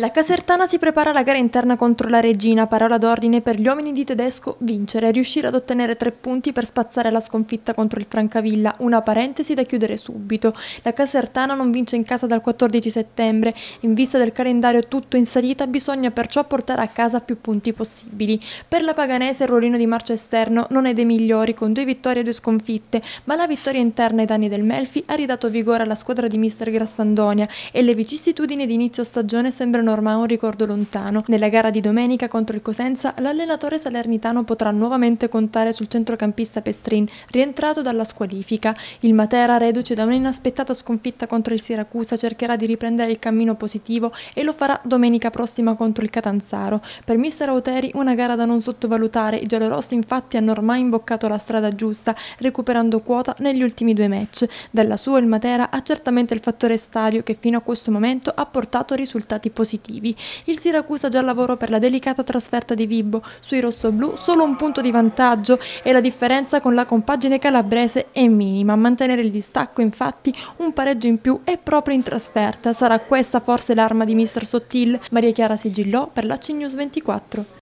La Casertana si prepara alla gara interna contro la Regina, parola d'ordine per gli uomini di tedesco vincere e riuscire ad ottenere tre punti per spazzare la sconfitta contro il Francavilla, una parentesi da chiudere subito. La Casertana non vince in casa dal 14 settembre, in vista del calendario tutto in salita bisogna perciò portare a casa più punti possibili. Per la Paganese il ruolino di marcia esterno non è dei migliori, con due vittorie e due sconfitte, ma la vittoria interna ai danni del Melfi ha ridato vigore alla squadra di mister Grassandonia e le vicissitudini di inizio stagione sembrano ormai un ricordo lontano. Nella gara di domenica contro il Cosenza, l'allenatore salernitano potrà nuovamente contare sul centrocampista Pestrin, rientrato dalla squalifica. Il Matera, reduce da un'inaspettata sconfitta contro il Siracusa, cercherà di riprendere il cammino positivo e lo farà domenica prossima contro il Catanzaro. Per mister Auteri una gara da non sottovalutare, i giallorossi infatti hanno ormai imboccato la strada giusta, recuperando quota negli ultimi due match. Dalla sua il Matera ha certamente il fattore stadio che fino a questo momento ha portato risultati positivi positivi. Il Siracusa già lavoro per la delicata trasferta di Vibbo, sui rossoblù solo un punto di vantaggio e la differenza con la compagine calabrese è minima. Mantenere il distacco infatti un pareggio in più è proprio in trasferta. Sarà questa forse l'arma di mister Sottil. Maria Chiara sigillò per la CNews 24.